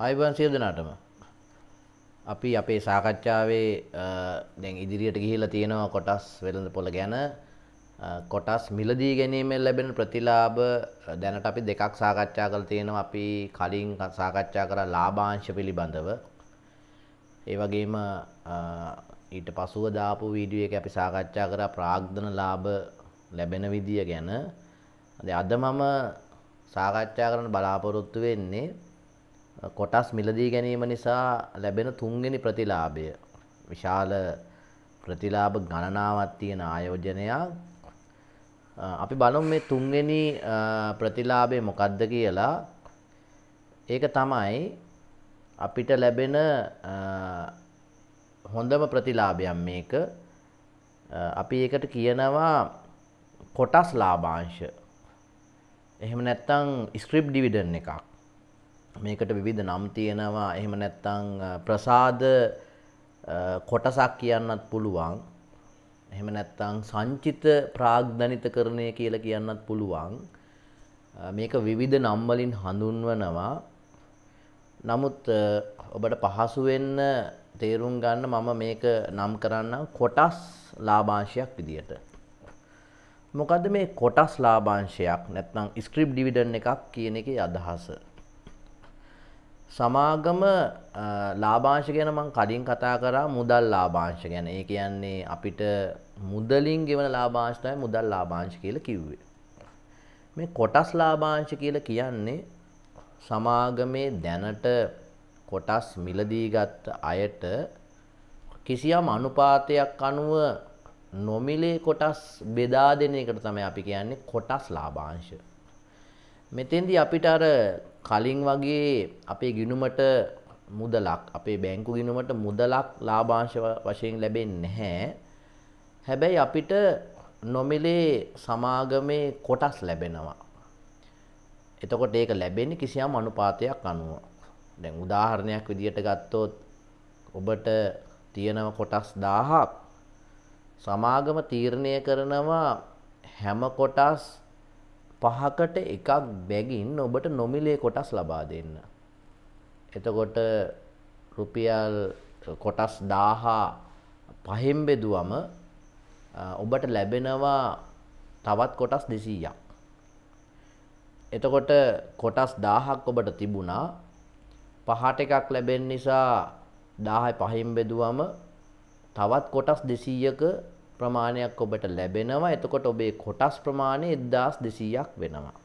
ආයුබෝවන් සියලු දෙනාටම අපි අපේ සාකච්ඡාවේ දැන් ඉදිරියට ගිහිලා තියෙනවා කොටස් වෙළඳ පොළ ගැන කොටස් මිලදී ගැනීමෙන් ලැබෙන ප්‍රතිලාභ දැනට අපි දෙකක් සාකච්ඡා කරලා තියෙනවා අපි කලින් සාකච්ඡා කරා ලාභාංශ පිළිබඳව ඒ වගේම ඊට පසුව දාපු වීඩියෝ එකේ අපි සාකච්ඡා කරා ප්‍රාග්ධන ලාභ ලැබෙන විදිය ගැන අද මම සාකච්ඡා කරන්න බලාපොරොත්තු වෙන්නේ කොටස් මිලදී ගැනීම නිසා ලැබෙන තුන්ගනි ප්‍රතිලාභය විශාල ප්‍රතිලාභ ගණනාවක් තියෙන ආයෝජනයක් අපි බලමු මේ තුන්වෙනි ප්‍රතිලාභය මොකද්ද කියලා ඒක තමයි අපිට ලැබෙන හොඳම ප්‍රතිලාභයක් මේක අපි ඒකට කියනවා කොටස් ලාභාංශ එහෙම නැත්නම් ස්ක්‍රිප් ඩිවිඩන්ඩ් එකක් මේකට විවිධ නම් තියෙනවා එහෙම නැත්තං ප්‍රසාද කොටසක් කියන්නත් පුළුවන් එහෙම නැත්තං සංචිත ප්‍රාග්ධනිත කරණය කියලා කියන්නත් පුළුවන් මේක විවිධ නම්වලින් හඳුන්වනවා නමුත් ඔබට පහසුවෙන්න තේරුම් ගන්න මම මේක නම් කරන්න කොටස් ලාභාංශයක් විදියට මොකද මේ කොටස් ලාභාංශයක් නැත්නම් ස්ක්‍රිප් ඩිවිඩන් එකක් කියන එකේ අදහස සමාගම ලාභාංශ ගැන මං කලින් කතා කරා මුදල් ලාභාංශ ගැන. ඒ කියන්නේ අපිට මුදලින් ගෙවන ලාභාංශ තමයි මුදල් ලාභාංශ කියලා කිව්වේ. මේ කොටස් ලාභාංශ කියලා කියන්නේ සමාගමේ දැනට කොටස් මිලදී ගත්ත අයට කිසියම් අනුපාතයක් අනුව නොමිලේ කොටස් බෙදා දෙන එකට තමයි අපි කියන්නේ කොටස් ලාභාංශ. මෙතෙන්දී අපිට අර කලින් වගේ අපේ ගිනුමට මුදලක් අපේ බැංකු ගිනුමට මුදලක් ලාභාංශ වශයෙන් ලැබෙන්නේ නැහැ. හැබැයි අපිට නොමිලේ සමාගමේ කොටස් ලැබෙනවා. එතකොට ඒක ලැබෙන්නේ කිසියම් අනුපාතයක් අනුව. දැන් උදාහරණයක් විදිහට ගත්තොත් ඔබට තියෙනව කොටස් 1000ක් සමාගම තීරණය කරනවා හැම කොටස් පහකට එකක් බැගින් ඔබට නොමිලේ කොටස් ලබා දෙන්න. එතකොට රුපියල් කොටස් දාහා පහෙම් බෙදුවම ඔබට ලැබෙනවා තවත් කොටස් දෙසීයක්. එතකොට කොටස් දාහක් ඔබට තිබුණා පහට එකක් ලැබෙන් නිසා දාහයි පහිම් බෙදුවම තවත් කොටස් දෙසීයක ප්‍රමාණයක් ඔබට ලැබෙනවා එතකොට ඔබේ කොටස් ප්‍රමාණය එද්දාස් දෙසීයක් වෙනවා.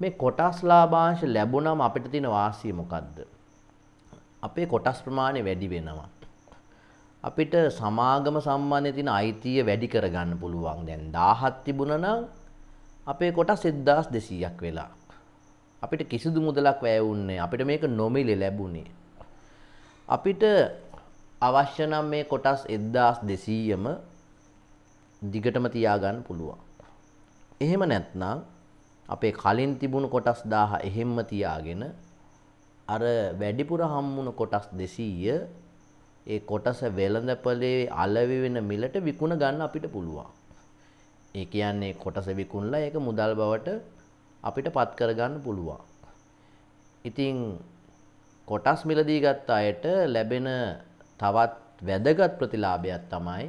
මේ කොටස් ලාභාංශ ලැබුණම අපිට තියෙන වාසිය මොකක්ද? අපේ කොටස් ප්‍රමාණය වැඩි වෙනවා. අපිට සමාගම සම්බන්ධයෙන් තියෙන අයිතිය වැඩි කරගන්න පුළුවන්. දැන් 1000ක් තිබුණා නම් අපේ කොටස් 1200ක් වෙලා. අපිට කිසිදු මුදලක් වැය වුණේ අපිට මේක නොමිලේ ලැබුණේ. අපිට අවශ්‍ය නම් මේ කොටස් 1200ම දිගටම තියාගන්න පුළුවන්. එහෙම නැත්නම් අපේ කලින් තිබුණු කොටස් 1000 එහෙම්ම තියාගෙන අර වැඩිපුර හම්බුණු කොටස් 200 ඒ කොටස වෙළඳපොලේ අලවි වෙන මිලට විකුණ ගන්න අපිට පුළුවන්. ඒ කියන්නේ කොටස විකුණලා ඒක මුදල් බවට අපිට පත් කරගන්න පුළුවන්. ඉතින් කොටස් මිලදී ගත්ත අයට ලැබෙන තවත් වැදගත් ප්‍රතිලාභයක් තමයි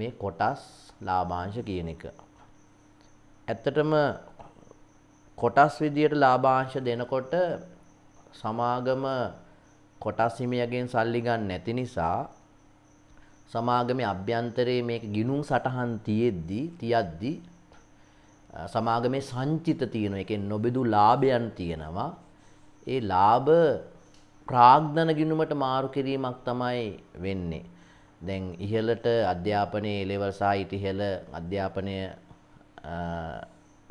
මේ කොටස් ලාභාංශ කියන එක. ඇත්තටම කොටස් විදියට ලාභාංශ දෙනකොට සමාගම කොටස් හිමියගෙන් සල්ලි ගන්න නැති නිසා සමාගමේ අභ්‍යන්තරයේ මේක ගිණුම් සටහන් තියෙද්දි තියද්දි සමාගමේ සංචිත තියෙන එකෙන් නොබෙදු ලාභයන් තියෙනවා ඒ ලාභ ප්‍රාග්ධන ගිණුමට මාරු කිරීමක් තමයි වෙන්නේ. දැන් ඉහලට අධ්‍යාපනයේ එලෙවල් සහ ඉතිහෙල අධ්‍යාපනය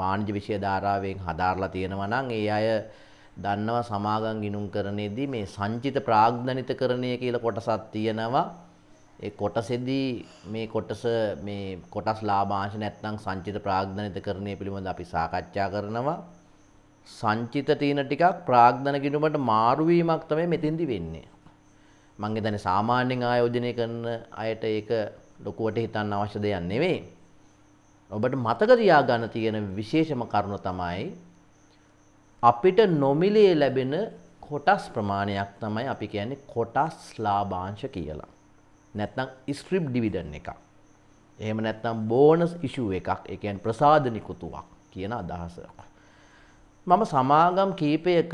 වාණිජ විෂය ධාරාවෙන් හදාරලා තියෙනවා නම් ඒ අය දන්නවා සමාගම් ගිණුම් කරන්නේදී මේ සංචිත ප්‍රාග්ධනිත කරණය කියලා කොටසක් තියෙනවා. ඒ කොටසෙදී මේ කොටස මේ කොටස් ලාභාංශ නැත්නම් සංචිත ප්‍රාග්ධනිත කරණය පිළිබඳ අපි සාකච්ඡා කරනවා. සංචිත තියෙන ටිකක් ප්‍රාග්ධන ගිණුමට මාරු වීමක් තමයි මෙතෙන්දි වෙන්නේ. මං හිතන්නේ සාමාන්‍යයෙන් ආයෝජනය කරන අයට ඒක ලොකුවට හිතන්න අවශ්‍ය දෙයක් නෙවෙයි. ඔබට මතක තියාගන්න තියෙන විශේෂම කරුණ තමයි අපිට නොමිලේ ලැබෙන කොටස් ප්‍රමාණයක් තමයි අපි කියන්නේ කොටස් ලාභාංශ කියලා. නැත්නම් ස්ක්‍රිප් ඩිවිඩන්ඩ් එකක්. එහෙම නැත්නම් බෝනස් ඉෂුව එකක්. ඒ කියන්නේ ප්‍රසාද නිකුතුවක් කියන අදහසක්. මම සමාගම් කීපයක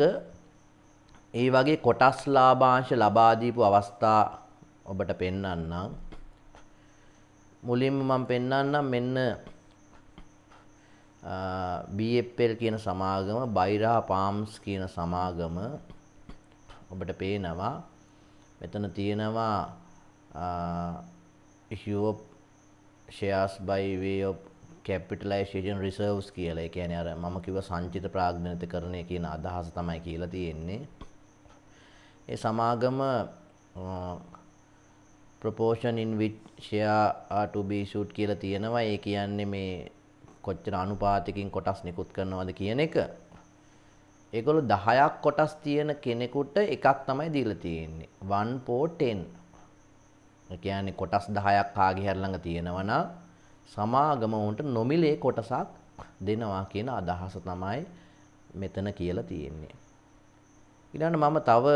ඒ වගේ කොටස් ලාභාංශ ලබා දීපු අවස්ථා ඔබට පෙන්වන්නම්. මුලින්ම මම පෙන්වන්නම් මෙන්න BFL කියන සමාගම, බයිරා පාම්ස් කියන සමාගම ඔබට පේනවා. මෙතන තියෙනවා Europe shares by way of කැපිටලයිශේෂන් රිසර්වස් කියල එකන අර මම කිව සංචිත ප්‍රාග්ධනත කරණය කියන අදහස තමයි කියලා තියෙන්නේ. ඒ සමාගම ප්‍රපෝෂණින් විච්ෂයාටබිසුට් කියල තියෙනවා ඒ කියන්නේ මේ කොච්චර අනුපාතිකින් කොටස් නිකුත් කරනවද කියන එක. ඒගොලු දහයක් කොටස් තියෙන කෙනෙකුට එකක් තමයි දීල තියෙන්නේ. වන් පෝටෙන් කියන්නේ කොටස් දහයක් කාගේ හැරළඟ තියෙනවනා සමාගම උන්ට නොමිලේ කොටසක් දෙනවා කියන අදහස තමයි මෙතන කියලා තියෙන්නේ. ඊළඟ මම තව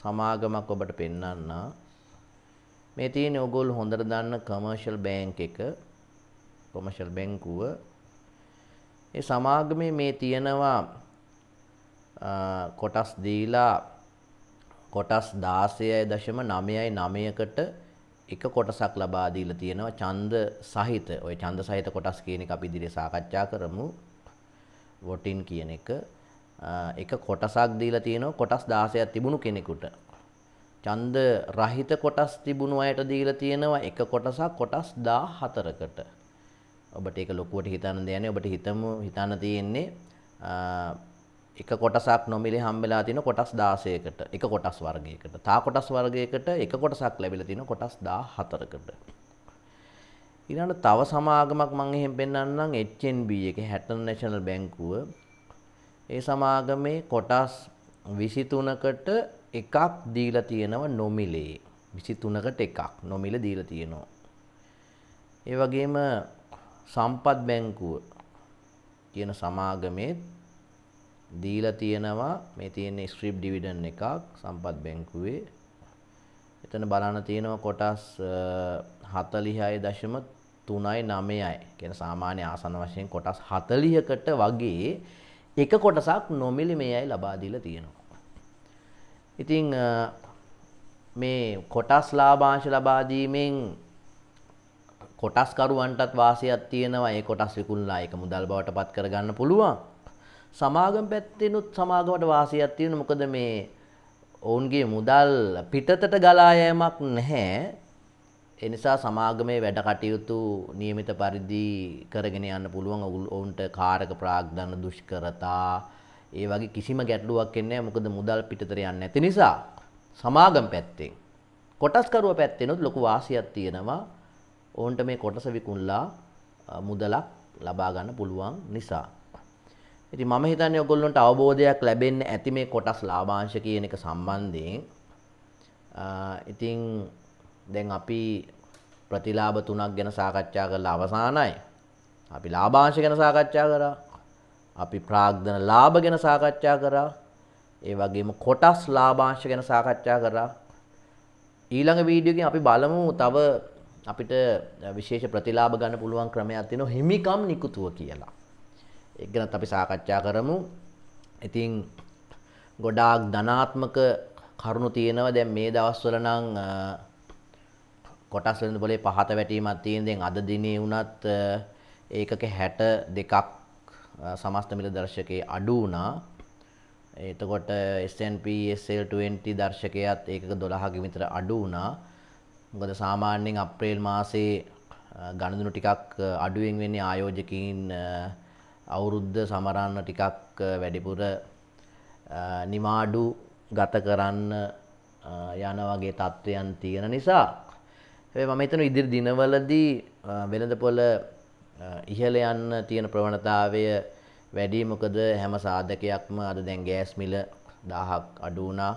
සමාගමක් ඔබට පෙන්වන්න. මේ තියෙන ඕගොල්ලෝ හොඳට දන්න කමර්ෂල් බැංක් එක කොමර්ෂල් බැංකුව ඒ සමාගමේ මේ තියෙනවා කොටස් දීලා කොටස් 16.9යි 9කට එක කොටසක් ලබා දීලා තියෙනවා ඡන්ද සහිත ওই ඡන්ද සහිත කොටස් කියන එක අපි ඉදිරියේ සාකච්ඡා කරමු වොටින් කියන එක එක කොටසක් දීලා තියෙනවා කොටස් 16ක් තිබුණු කෙනෙකුට ඡන්ද රහිත කොටස් තිබුණු අයට දීලා තියෙනවා එක කොටසක් කොටස් 14කට ඔබට ඒක ලොකුවට හිතන්න දෙයක් නෑ ඔබට හිතමු හිතන්න තියෙන්නේ එක කොටසක් නොමිලේ හම්බෙලා තියෙන කොටස් 16කට එක කොටස් වර්ගයකට තා කොටස් වර්ගයකට එක කොටසක් ලැබිලා තියෙන කොටස් 14කට ඊළඟ තව සමාගමක් මම එහෙම පෙන්නන්නම් HNB එකේ හැටන් නැෂනල් බැංකුව ඒ සමාගමේ කොටස් 23කට එකක් දීලා තියෙනව නොමිලේ 23කට එකක් නොමිල දීලා තියෙනවා ඒ වගේම සම්පත් බැංකුව කියන සමාගමේ දීලා තියෙනවා මේ තියෙන ස්ක්‍රිප් ඩිවිඩන් එකක් සම්පත් බැංකුවේ එතන බලන්න තියෙනවා කොටස් හතලිහයි දශම තුනයි නමයයි කියෙන සාමාන්‍ය ආසන වශයෙන් කොටස් හතලිහකට වගේ එක කොටසක් නොමිලි මේයයි ලබාදීල තියෙනවා. ඉතිං මේ කොටස් ලාභාංශ ලබාදීමෙන් කොටස්කරුවන්ටත් වාසයක් තියෙනවා ඒ කොටස් විකුල්ලා එක මුදල් බවට පත් කරගන්න පුළුවන් සමාගම් පැත්තෙනුත් සමාගමට වාසියක් තියෙන මොකද මේ ඔවුන්ගේ මුදල් පිටතට ගලා යෑමක් නැහැ. ඒ නිසා සමාගමේ වැඩ කටයුතු નિયમિત පරිදි කරගෙන යන්න පුළුවන් ඔවුන්ට කාරක ප්‍රාග්ධන දුෂ්කරතා ඒ වගේ කිසිම ගැටලුවක් එන්නේ නැහැ මොකද මුදල් පිටතට යන්නේ නැති නිසා සමාගම් පැත්තෙන් කොටස්කරුව පැත්තෙනුත් ලොකු වාසියක් තියෙනවා ඔවුන්ට මේ කොටස විකුණලා මුදලක් ලබා ගන්න පුළුවන් නිසා ඉති ම හිතන්න ඔගොල්ලොන්ට අවබෝධයක් ලැබෙන්න ඇති මේ කොටස් ලාභාංශ කියන එක සම්බන්ධයෙන් ඉතිං දැන් අපි ප්‍රතිලාභ තුනක් ගැන සාකච්ඡා කරල අවසානයි අපි ලාභාංශ ගැන සාකච්ඡා කරා අපි ප්‍රාග්ධන ලාභ ගැන සාකච්ඡා කරා ඒ වගේම කොටස් ලාභාංශ ගැන සාකච්ඡා කරා ඊළඟ වීඩියෝකින් අපි බලමු තව අපිට විශේෂ ප්‍රතිලාභ ගන්න පුළුවන් ක්‍රමයක් තියෙනවා හිමිකම් නිකුතුව කියලා එක ගැනත් අපි සාකච්ඡා කරමු. ඉතින් ගොඩාක් ධනාත්මක කරුණු තියෙනවා. දැන් මේ දවස්වල නම් කොටස් වෙනද පොලේ පහත වැටීමක් තියෙන. දැන් අද දිනේ වුණත් ඒකක 62ක් සමස්ත මිල දර්ශකයේ අඩු වුණා. එතකොට S&P SL20 දර්ශකයත් ඒකක 12 ක විතර අඩු වුණා. මොකද සාමාන්‍යයෙන් අප්‍රේල් මාසේ ගණදුණු ටිකක් අඩුවෙන් වෙන්නේ ආයෝජකීන් අවුරුද්ධ සමරන්න ටිකක් වැඩිපුර නිමාඩු ගත කරන්න යන වගේ තත්ත්වයන් තියෙන නිසා මම හිතන ඉදිරි දිනවලදී වෙළඳ පොළ ඉහළ යන්න තියෙන ප්‍රවණතාවය වැඩි මොකද හැම සාධකයක්ම අද දැන් ගෑස් මිල 1000ක් අඩු වුණා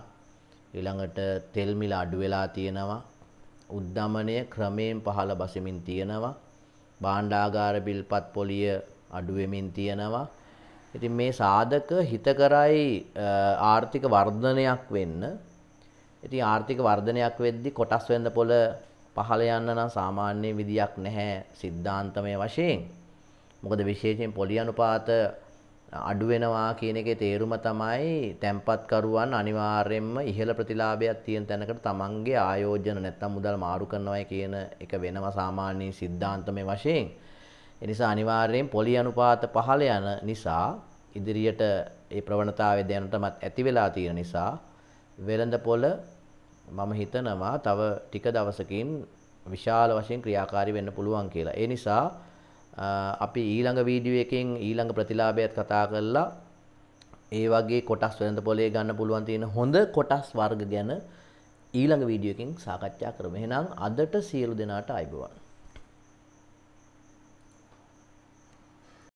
ඊළඟට තෙල් මිල අඩු වෙලා තියෙනවා උද්දමනය ක්‍රමයෙන් පහළ බසමින් තියෙනවා භාණ්ඩාගාර බිල්පත් පොලිය අඩුවමින් තියෙනවා. ඉතින් මේ සාධක හිතකරයි ආර්ථික වර්ධනයක් වෙන්න. ඉතින් ආර්ථික වර්ධනයක් වෙද්දි කොටස් වෙන්න පොළ පහළ යන්න නම් සාමාන්‍ය විදියක් නැහැ සිද්ධාන්තමය වශයෙන්. මොකද විශේෂයෙන් පොලි අනුපාත අඩු වෙනවා කියන එකේ තේරුම තමයි තැම්පත්කරුවන් අනිවාර්යයෙන්ම ඉහළ ප්‍රතිලාභයක් තියෙන තැනකට තමන්ගේ ආයෝජන නැත්තම් මුදල් මාරු කරනවා කියන එක වෙනවා සාමාන්‍ය සිද්ධාන්තමය වශයෙන්. එනිසා අනිවාර්යෙන් පොලි අනුපාත පහළ යන නිසා ඉදිරියට ඒ ප්‍රවණතාවය දැනටමත් ඇති වෙලා තියෙන නිසා වෙළඳ පොළ මම හිතනවා තව ටික දවසකින් විශාල වශයෙන් ක්‍රියාකාරී වෙන්න පුළුවන් කියලා. ඒ නිසා අපි ඊළඟ වීඩියෝ එකෙන් ඊළඟ ප්‍රතිලාභයත් කතා කරලා ඒ වගේ කොටස් වෙළඳ පොලේ ගන්න පුළුවන් තියෙන හොඳ කොටස් වර්ග ගැන ඊළඟ වීඩියෝ එකෙන් සාකච්ඡා කරමු. එහෙනම් අදට සියලු දෙනාට අයබෝවන්.